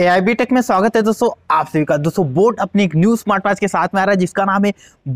A I take में स्वागत है दोस्तों आप सभी का दोस्तों बोट अपनी एक न्यू स्मार्ट वॉच के साथ में आ रहा है जिसका नाम है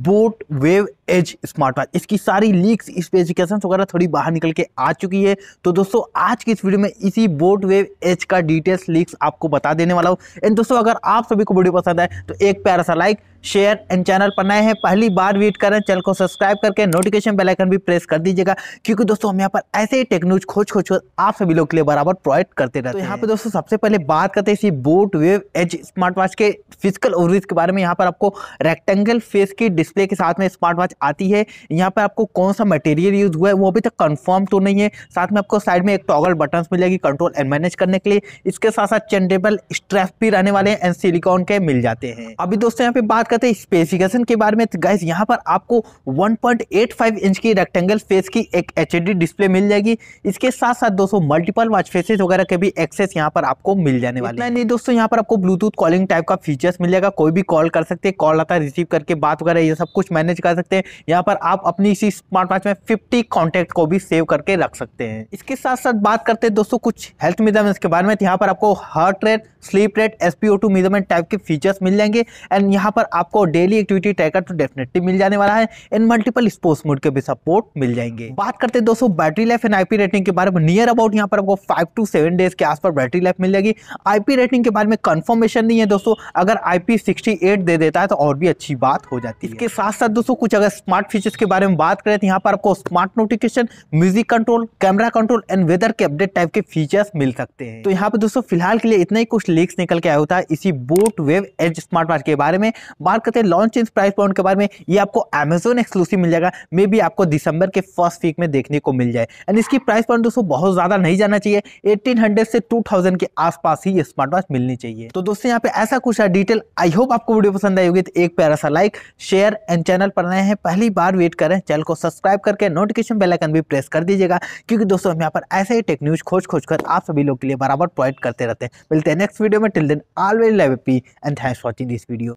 boAt wave edge smart watch इसकी सारी लीक्स स्पेसिफिकेशन वगैरह थोड़ी बाहर निकल के आ चुकी है तो दोस्तों आज की इस वीडियो में इसी बोट वेव एज का डिटेल्स लीक्स आपको बता देने वाला हूँ एंड दोस्तों अगर आप सभी को वीडियो पसंद आए तो एक प्यारा सा लाइक शेयर एंड चैनल पर नए हैं पहली बार विजिट करें चैनल को सब्सक्राइब करके नोटिफिकेशन बेलाइकन भी प्रेस कर दीजिएगा क्योंकि दोस्तों हम यहाँ पर ऐसे ही टेक्नोज खोज खोज आप सभी लोग के लिए बराबर प्रोवाइड करते रहते तो हैं यहाँ पर दोस्तों सबसे पहले बात करते हैं इसी boAt wave edge smart watch के फिजिकल ओवरेज के बारे में यहाँ पर आपको रेक्टेंगल फेस की डिस्प्ले के साथ में स्मार्ट वॉच आती है यहाँ पर आपको कौन सा मटेरियल यूज हुआ है वो अभी तक कन्फर्म तो नहीं है साथ में आपको साइड में एक टॉगल बटन मिलेगी कंट्रोल एंड मैनेज करने के लिए इसके साथ साथ चेंडेबल स्ट्रेप भी रहने वाले हैं एंड सिलिकॉन के मिल जाते हैं अभी दोस्तों यहाँ पे बात करते हैं स्पेसिफिकेशन के बारे में तो गैस यहाँ पर आपको 1.85 इंच की रेक्टेंगल फेस की एक एच डिस्प्ले मिल जाएगी इसके साथ साथ दोस्तों मल्टीपल वॉच फेसेस वगैरह के भी एक्सेस यहाँ पर आपको मिल जाने वाले हैं नहीं दोस्तों यहाँ पर आपको ब्लूटूथ कॉलिंग टाइप का फीचर्स मिल जाएगा कोई भी कॉल कर सकते हैं कॉल आता रिसीव करके बात वगैरह ये सब कुछ मैनेज कर सकते हैं यहाँ पर आप अपनी इसी स्मार्ट वॉच में फिफ्टी कॉन्टैक्ट को भी सेव करके रख सकते हैं इसके साथ साथ बात करते हैं दोस्तों कुछ हेल्थ मेजरमेंट्स के बारे में तो यहाँ पर आपको heart rate sleep rate S P type के फीचर्स मिल जाएंगे एंड यहाँ पर आपको डेली एक्टिविटी ट्रैकर तो डेफिनेटली मिल जाने वाला है एंड मल्टीपल स्पोर्ट्स मोड के भी सपोर्ट मिल जाएंगे बात करते हैं दोस्तों battery life and IP rating के बारे में नियर अबाउट यहाँ पर आपको फाइव टू सेवन डेज के आसपास बैटरी लाइफ मिल जाएगी आईपी रेटिंग के बारे में कंफर्मेशन नहीं है दोस्तों अगर आईपी सिक्सटी दे देता है तो और भी अच्छी बात हो जाती है इसके साथ साथ दोस्तों कुछ अगर स्मार्ट फीचर्स के बारे में बात करें तो यहाँ पर आपको smart notification music control camera control and weather के अपडेट टाइप के फीचर्स मिल सकते हैं तो यहाँ पर दोस्तों फिलहाल के लिए इतना ही कुछ लीक्स निकल के आया होता है इसी boAt wave edge smart watch के बारे में बात करते हैं लॉन्च इन प्राइस पॉइंट के बारे में ये आपको अमेजोन एक्सक्लूसिव मिल जाएगा मे भी आपको दिसंबर के फर्स्ट वीक में देखने को मिल जाए एंड इसकी प्राइस पॉइंट दोस्तों बहुत ज़्यादा नहीं जाना चाहिए एटीन से टू के आसपास ही स्मार्ट वॉच मिलनी चाहिए तो दोस्तों यहाँ पे ऐसा कुछ है डिटेल आई होप आपको वीडियो पसंद आई होगी तो एक प्यारा सा लाइक शेयर एंड चैनल पर नए हैं पहली बार वेट करें चैनल को सब्सक्राइब करके नोटिफिकेशन बेलाइकन भी प्रेस कर दीजिएगा क्योंकि दोस्तों हम यहाँ पर ऐसे ही टेक न्यूज खोज खोज कर आप सभी लोग के लिए बराबर प्रोवाइड करते रहते हैं मिलते हैं नेक्स्ट वीडियो में टिल देन ऑल वेरी पी and thanks watching this video